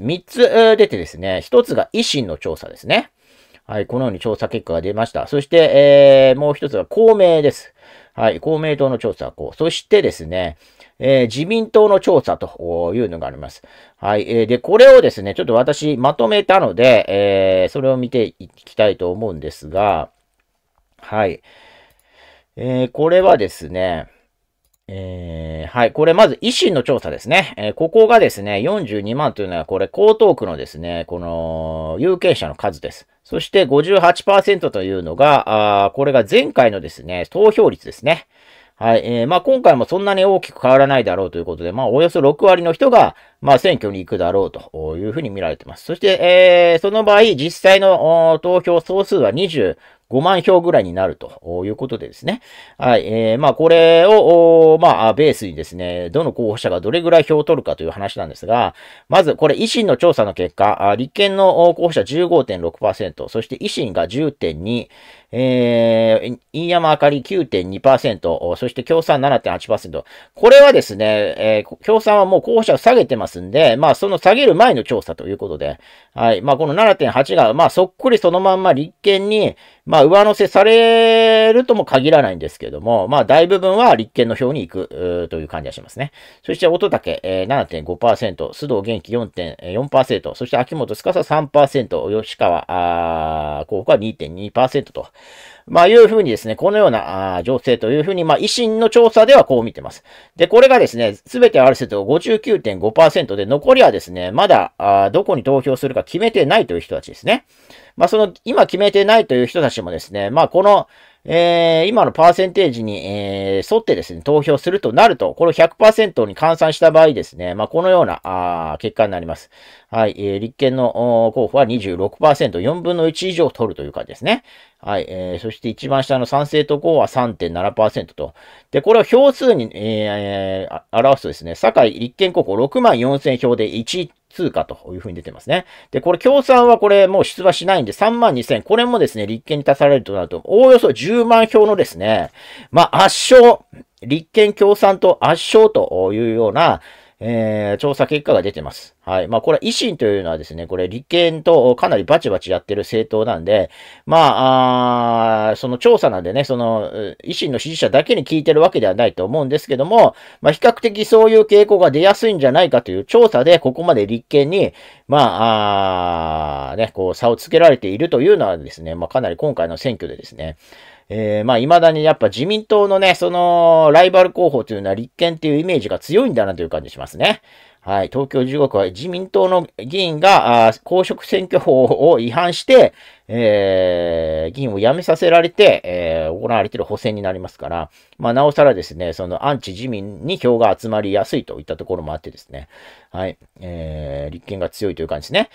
三つ出てですね、一つが維新の調査ですね。はい、このように調査結果が出ました。そして、えー、もう一つが公明です。はい、公明党の調査こう。そしてですね、えー、自民党の調査というのがあります。はい、えー、で、これをですね、ちょっと私まとめたので、えー、それを見ていきたいと思うんですが、はい、えー、これはですね、えー、はい。これ、まず、維新の調査ですね。えー、ここがですね、42万というのは、これ、江東区のですね、この、有権者の数です。そして58%というのが、あこれが前回のですね、投票率ですね。はい。えー、まあ、今回もそんなに大きく変わらないだろうということで、まあ、およそ6割の人が、まあ、選挙に行くだろうというふうに見られています。そして、えー、その場合、実際の投票総数は2 0 5万票ぐらいになるということでですね。はい。えー、まあ、これを、まあ、ベースにですね、どの候補者がどれぐらい票を取るかという話なんですが、まず、これ、維新の調査の結果、立憲の候補者15.6%、そして維新が10.2、えー、飯山あかり9.2%、そして共産7.8%。これはですね、えー、共産はもう候補者を下げてますんで、まあ、その下げる前の調査ということで、はい。まあ、この7.8が、まあ、そっくりそのまんま立憲に、まあ、上乗せされるとも限らないんですけども、まあ、大部分は立憲の票に行くという感じがしますね。そして、音竹、えー、7.5%、須藤元気4.4%、そして秋元司3%、吉川候補は2.2%と。まあいうふうにですね、このような情勢というふうに、まあ維新の調査ではこう見てます。で、これがですね、すべてある説を59.5%で、残りはですね、まだあどこに投票するか決めてないという人たちですね。まあその、今決めてないという人たちもですね、まあこの、えー、今のパーセンテージに、えー、沿ってですね、投票するとなると、これを100%に換算した場合ですね、まあ、このようなあ結果になります。はい、えー、立憲の候補は26%、4分の1以上取るという感じですね。はい。えー、そして一番下の賛成と5は3.7%と。で、これを票数に、えー、表すとですね、堺立憲候補6万4000票で1通過というふうに出てますね。で、これ共産はこれもう出馬しないんで3万2000、これもですね、立憲に足されるとなると、おおよそ10万票のですね、まあ、圧勝、立憲共産と圧勝というような、えー、調査結果が出てます。はい。まあ、これ維新というのはですね、これ立憲とかなりバチバチやってる政党なんで、まあ、あその調査なんでね、その、維新の支持者だけに聞いてるわけではないと思うんですけども、まあ、比較的そういう傾向が出やすいんじゃないかという調査で、ここまで立憲に、まあ、あね、こう、差をつけられているというのはですね、まあ、かなり今回の選挙でですね、えー、まあ、未だにやっぱ自民党のね、その、ライバル候補というのは立憲っていうイメージが強いんだなという感じしますね。はい。東京15区は自民党の議員が、あ公職選挙法を違反して、えー、議員を辞めさせられて、えー、行われている補選になりますから、まあ、なおさらですね、そのアンチ自民に票が集まりやすいといったところもあってですね、はい。えー、立憲が強いという感じですね。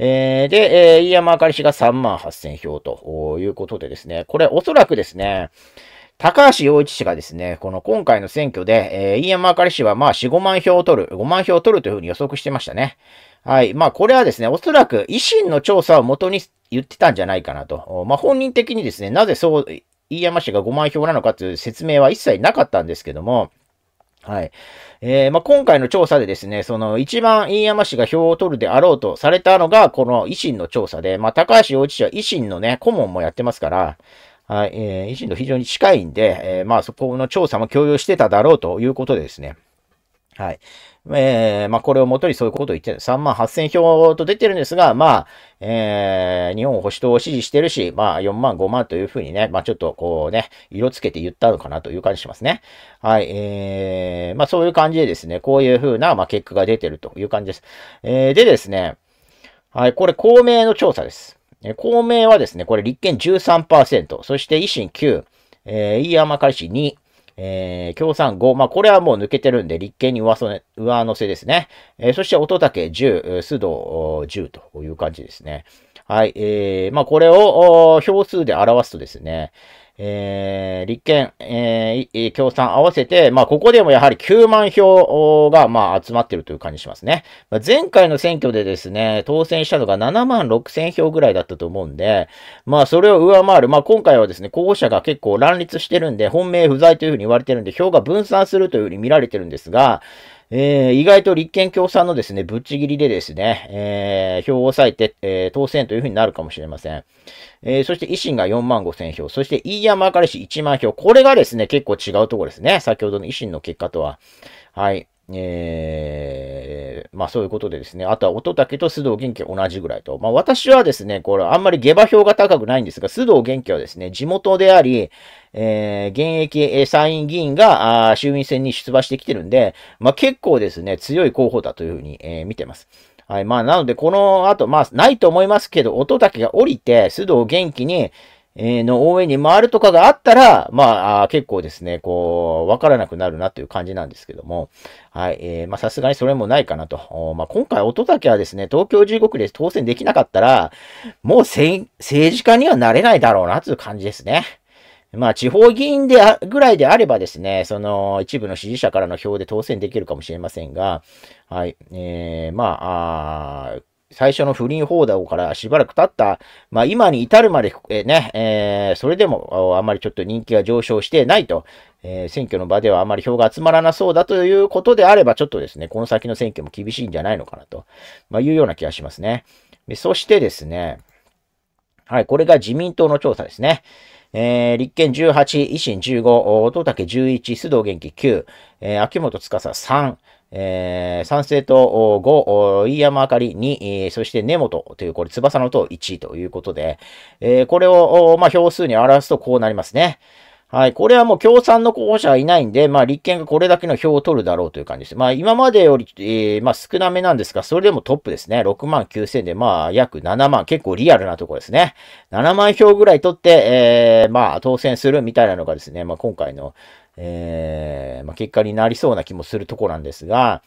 えー、で、えー、飯山あかり氏が3万8000票ということでですね、これおそらくですね、高橋洋一氏がですね、この今回の選挙で、えー、飯山あかり氏はまあ4、5万票を取る、5万票を取るというふうに予測してましたね。はい。まあ、これはですね、おそらく維新の調査を元に言ってたんじゃないかなと。まあ、本人的にですね、なぜそう、飯山氏が5万票なのかという説明は一切なかったんですけども、はい。えー、まあ、今回の調査でですね、その一番飯山氏が票を取るであろうとされたのが、この維新の調査で、まあ、高橋洋一氏は維新のね、顧問もやってますから、はい、えー、維新と非常に近いんで、えー、まあ、そこの調査も共有してただろうということでですね。はい。えー、まあ、これをもとにそういうことを言ってる。3万8000票と出てるんですが、まあ、えー、日本保守党を支持してるし、まあ、4万5万というふうにね、まあ、ちょっとこうね、色つけて言ったのかなという感じしますね。はい。えー、まあ、そういう感じでですね、こういうふうな、まあ、結果が出てるという感じです。えー、でですね、はい、これ公明の調査です。公明はですね、これ立憲13%、そして維新9、えー、飯山会氏2、えー、共産5。まあ、これはもう抜けてるんで、立憲に上乗せですね。えー、そして、音け10、須藤10という感じですね。はい。えー、まあ、これを票数で表すとですね、えー、立憲、えー、共産合わせて、まあ、ここでもやはり9万票が、まあ、集まってるという感じしますね。前回の選挙でですね、当選したのが7万6千票ぐらいだったと思うんで、まあ、それを上回る、まあ、今回はですね、候補者が結構乱立してるんで、本命不在というふうに言われてるんで、票が分散するというふうに見られてるんですが、えー、意外と立憲共産のですね、ぶっちぎりでですね、えー、票を抑えて、えー、当選というふうになるかもしれません。えー、そして維新が4万5千票、そして飯山明氏1万票。これがですね、結構違うところですね。先ほどの維新の結果とは。はい。えー、まあそういうことでですね。あとは音竹と須藤元気は同じぐらいと。まあ私はですね、これあんまり下馬評が高くないんですが、須藤元気はですね、地元であり、えー、現役参院議員が衆院選に出馬してきてるんで、まあ結構ですね、強い候補だというふうに、えー、見てます。はい。まあなのでこの後、まあないと思いますけど、音竹が降りて、須藤元気に、えの応援に回るとかがあったら、まあ、結構ですね、こう、わからなくなるなという感じなんですけども、はい、えー、まあ、さすがにそれもないかなと。まあ、今回、音だけはですね、東京15区で当選できなかったら、もう政治家にはなれないだろうなという感じですね。まあ、地方議員であ、ぐらいであればですね、その、一部の支持者からの票で当選できるかもしれませんが、はい、えー、まあ、あ最初の不倫報道からしばらく経った、まあ今に至るまで、えー、ね、えー、それでもあまりちょっと人気が上昇してないと、えー、選挙の場ではあまり票が集まらなそうだということであれば、ちょっとですね、この先の選挙も厳しいんじゃないのかなと、まあ、いうような気がしますね。そしてですね、はい、これが自民党の調査ですね。えー、立憲18、維新15、乙武11、須藤元気9、えー、秋元司3、えー、賛成と5、飯山あかり2、そして根本という、これ翼の塔1ということで、えー、これを、まあ、票数に表すとこうなりますね。はい。これはもう共産の候補者はいないんで、まあ立憲がこれだけの票を取るだろうという感じです。まあ今までより、えー、まあ少なめなんですが、それでもトップですね。6万9000で、まあ約7万、結構リアルなところですね。7万票ぐらい取って、えー、まあ当選するみたいなのがですね、まあ今回の、えー、まあ、結果になりそうな気もするとこなんですが、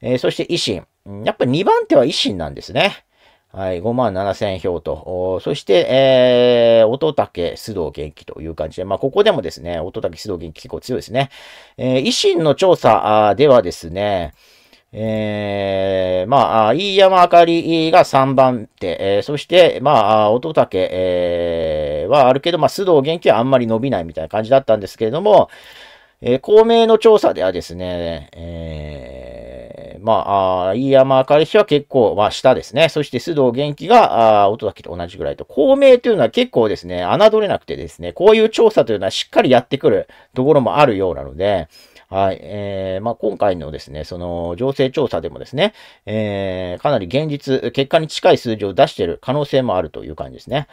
えー、そして維新。やっぱ2番手は維新なんですね。はい、5万7千票と。そして、えー、音竹、須藤元気という感じで、まあ、ここでもですね、音竹、須藤元気結構強いですね。えー、維新の調査ではですね、えー、まあ、飯山あかりが3番手、えー、そして、まあ、音竹、えー、はあるけど、まあ、須藤元気はあんまり伸びないみたいな感じだったんですけれども、えー、公明の調査ではですね、えー、まあ、飯山明氏は結構、まあ、下ですね。そして須藤元気が、あ音だけと同じぐらいと。公明というのは結構ですね、侮れなくてですね、こういう調査というのはしっかりやってくるところもあるようなので、はい。えー、まあ、今回のですね、その、情勢調査でもですね、えー、かなり現実、結果に近い数字を出している可能性もあるという感じですね。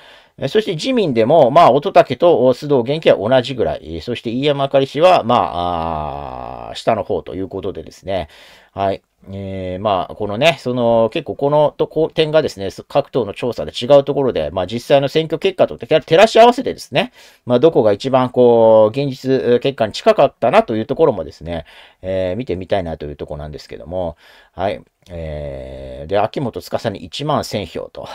そして自民でも、まあ、乙武と須藤元気は同じぐらい、そして飯山明氏は、まあ、あ下の方ということでですね、はい。えー、まあ、このね、その、結構このとこ点がですね、各党の調査で違うところで、まあ実際の選挙結果と照らし合わせてですね、まあどこが一番こう、現実結果に近かったなというところもですね、えー、見てみたいなというところなんですけども、はい。えー、で、秋元司に1万1000票と。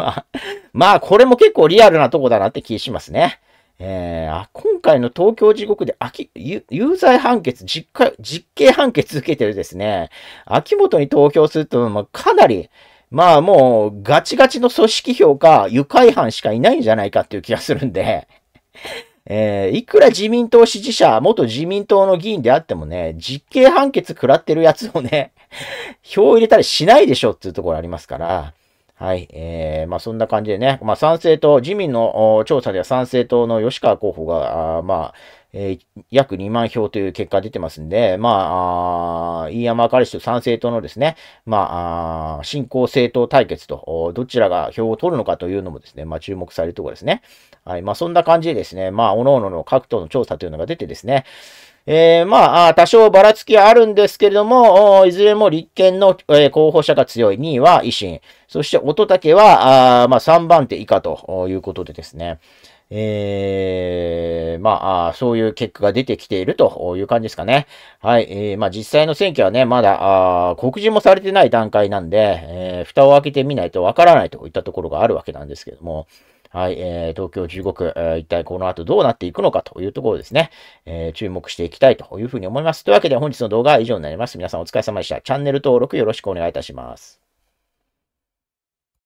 まあ、これも結構リアルなとこだなって気しますね。えー、今回の東京地獄で秋有罪判決実実刑判決受けてるですね、秋元に投票すると、まあ、かなり、まあもうガチガチの組織票か愉快犯しかいないんじゃないかっていう気がするんで、えー、いくら自民党支持者、元自民党の議員であってもね、実刑判決食らってるやつをね、票を入れたりしないでしょっていうところありますから、はい。えー、まあそんな感じでね、まあ賛成党、自民の調査では賛成党の吉川候補が、あまあ、えー、約2万票という結果出てますんで、まあ、あ飯山明氏と賛成党のですね、まあ、新興政党対決と、どちらが票を取るのかというのもですね、まあ注目されるところですね。はい。まあそんな感じでですね、まあ、各々の各党の調査というのが出てですね、えー、まあ、多少ばらつきはあるんですけれども、いずれも立憲の、えー、候補者が強い。2位は維新。そして乙武は、あまあ、3番手以下ということでですね。えー、まあ、そういう結果が出てきているという感じですかね。はい。えー、まあ、実際の選挙はね、まだ、あ告示もされてない段階なんで、えー、蓋を開けてみないとわからないといったところがあるわけなんですけども。はい、えー、東京中国えー、一体この後どうなっていくのかというところですね、えー、注目していきたいというふうに思います。というわけで本日の動画は以上になります。皆さんお疲れ様でした。チャンネル登録よろしくお願いいたします。